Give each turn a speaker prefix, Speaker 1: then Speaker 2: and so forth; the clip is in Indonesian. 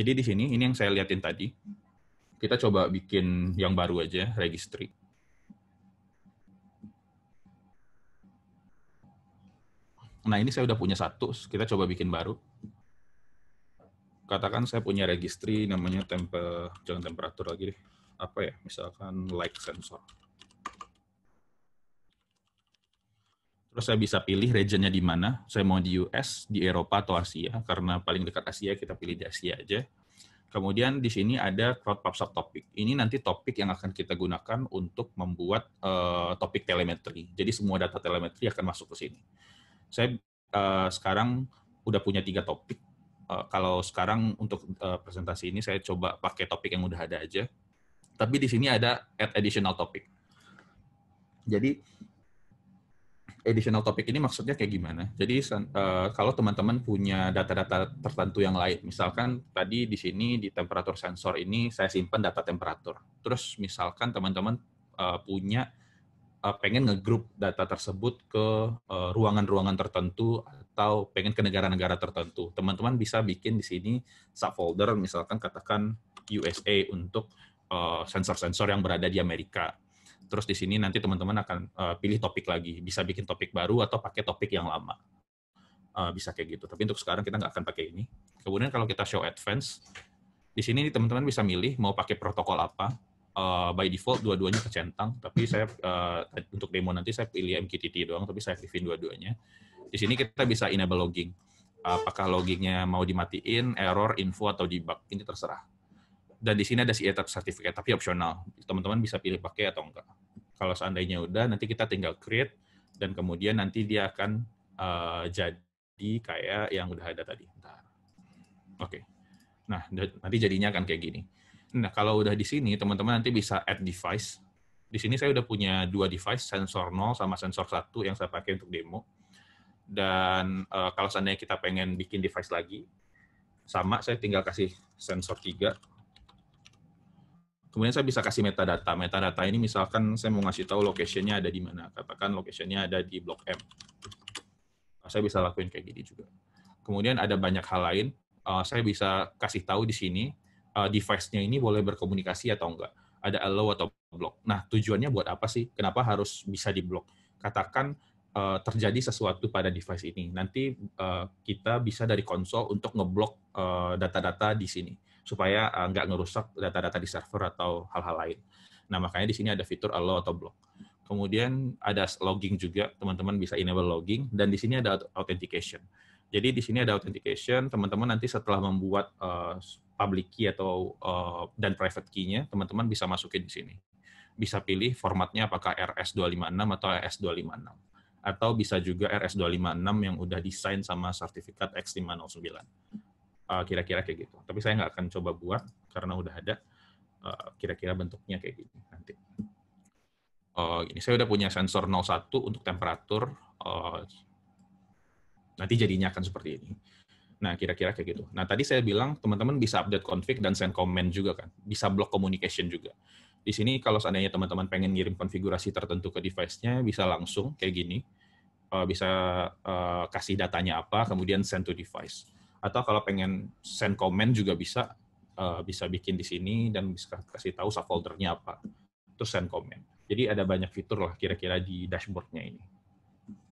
Speaker 1: Jadi di sini, ini yang saya liatin tadi. Kita coba bikin yang baru aja, registry. Nah, ini saya udah punya satu, kita coba bikin baru. Katakan saya punya registry namanya temper, jangan temperatur lagi deh. Apa ya, misalkan like sensor. terus saya bisa pilih regionnya di mana. Saya mau di US, di Eropa atau Asia karena paling dekat Asia kita pilih di Asia aja. Kemudian di sini ada Pub/Sub Topic. Ini nanti topik yang akan kita gunakan untuk membuat uh, topik telemetri. Jadi semua data telemetri akan masuk ke sini. Saya uh, sekarang udah punya tiga topik. Uh, kalau sekarang untuk uh, presentasi ini saya coba pakai topik yang udah ada aja. Tapi di sini ada add additional topic. Jadi additional topic ini maksudnya kayak gimana? Jadi uh, kalau teman-teman punya data-data tertentu yang lain, misalkan tadi di sini di temperatur sensor ini saya simpan data temperatur. Terus misalkan teman-teman uh, punya uh, pengen ngegroup data tersebut ke ruangan-ruangan uh, tertentu atau pengen ke negara-negara tertentu. Teman-teman bisa bikin di sini subfolder misalkan katakan USA untuk sensor-sensor uh, yang berada di Amerika Terus di sini nanti teman-teman akan uh, pilih topik lagi, bisa bikin topik baru atau pakai topik yang lama. Uh, bisa kayak gitu. Tapi untuk sekarang kita nggak akan pakai ini. Kemudian kalau kita show advance, di sini teman-teman bisa milih mau pakai protokol apa. Uh, by default dua-duanya kecentang, tapi saya uh, untuk demo nanti saya pilih MQTT doang, tapi saya aktifin dua-duanya. Di sini kita bisa enable logging. Apakah loggingnya mau dimatiin, error, info, atau debug, ini terserah dan di sini ada si etap sertifikat tapi opsional teman-teman bisa pilih pakai atau enggak kalau seandainya udah, nanti kita tinggal create dan kemudian nanti dia akan uh, jadi kayak yang udah ada tadi. Oke. Okay. Nah, nanti jadinya akan kayak gini. Nah, kalau udah di sini, teman-teman nanti bisa add device. Di sini saya udah punya dua device, sensor 0 sama sensor 1 yang saya pakai untuk demo. Dan uh, kalau seandainya kita pengen bikin device lagi, sama, saya tinggal kasih sensor 3 kemudian saya bisa kasih metadata. Metadata ini misalkan saya mau ngasih tahu location-nya ada di mana. Katakan location-nya ada di blok M. Nah, saya bisa lakuin kayak gini juga. Kemudian ada banyak hal lain. Eh, saya bisa kasih tahu di sini uh, device-nya ini boleh berkomunikasi atau enggak. Ada allow atau block. Nah, tujuannya buat apa sih? Kenapa harus bisa di block? Katakan Eh, terjadi sesuatu pada device ini. Nanti eh, kita bisa dari konsol untuk ngeblok eh, data-data di sini supaya nggak ngerusak data-data di server atau hal-hal lain. Nah makanya di sini ada fitur allow atau block. Kemudian ada logging juga, teman-teman bisa enable logging dan di sini ada authentication. Jadi di sini ada authentication, teman-teman nanti setelah membuat public key atau dan private key-nya, teman-teman bisa masukin di sini. Bisa pilih formatnya apakah RS256 atau RS256 atau bisa juga RS256 yang udah desain sama sertifikat X509. kira eh, kira-kira kayak gitu. Tapi saya nggak akan coba buat karena udah ada kira eh, kira-kira bentuknya kayak gini nanti. Uh, ini saya udah punya sensor 01 untuk temperatur. Uh, nanti jadinya akan seperti ini. Nah, kira-kira kayak gitu. Nah, tadi saya bilang teman-teman bisa update config dan send comment juga kan. Bisa block communication juga. Di sini kalau seandainya teman-teman pengen ngirim konfigurasi tertentu ke device-nya, bisa langsung kayak gini. Eh, bisa eh, kasih datanya apa, kemudian send to device. Atau kalau pengen send comment juga bisa, eh, bisa bikin di sini dan bisa kasih tahu subfoldernya apa. Terus send comment. Jadi ada banyak fitur lah kira-kira di dashboardnya ini.